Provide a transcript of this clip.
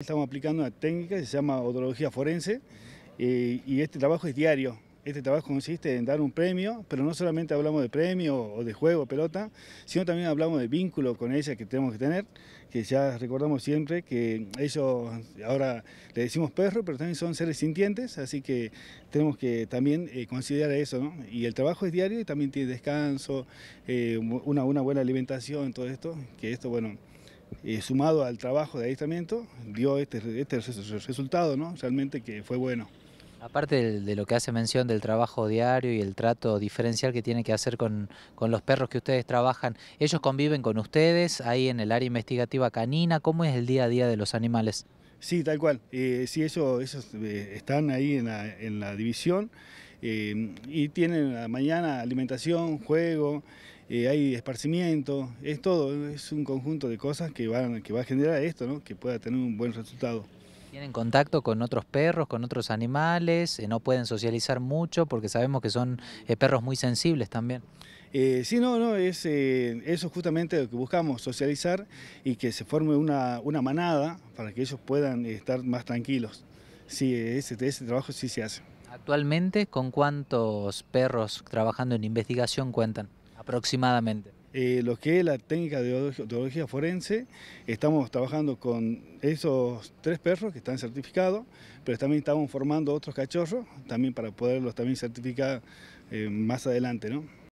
Estamos aplicando una técnica que se llama odología forense eh, y este trabajo es diario. Este trabajo consiste en dar un premio, pero no solamente hablamos de premio o de juego, pelota, sino también hablamos de vínculo con ella que tenemos que tener, que ya recordamos siempre que ellos, ahora le decimos perro, pero también son seres sintientes, así que tenemos que también eh, considerar eso, Y el trabajo es diario y también tiene descanso, eh, una, una buena alimentación, todo esto, que esto, bueno, eh, sumado al trabajo de adiestramiento, dio este, este resultado, ¿no? Realmente que fue bueno. Aparte de, lo que hace mención del trabajo diario y el trato diferencial que tienen que hacer con, los perros que ustedes trabajan, ¿ellos conviven con ustedes ahí en el área investigativa canina? ¿Cómo es el día a día de los animales? Sí, tal cual. Eh, sí, ellos, eh, están ahí en la, en la división. Eh, y tienen la mañana alimentación, juego, eh, hay esparcimiento, es todo, es un conjunto de cosas que, van, que va a generar esto, que pueda tener un buen resultado. Tienen contacto con otros perros, con otros animales, eh, no pueden socializar mucho porque sabemos que son perros muy sensibles también. sí, no, no, es, eso justamente lo que buscamos, socializar y que se forme una, manada para que ellos puedan estar más tranquilos. Sí, ese, ese trabajo sí se hace. Actualmente, ¿con cuántos perros trabajando en investigación cuentan aproximadamente? Eh, lo que es la técnica de odontología forense, estamos trabajando con esos tres perros que están certificados, pero también estamos formando otros cachorros, también para poderlos también certificar eh, más adelante, ¿no?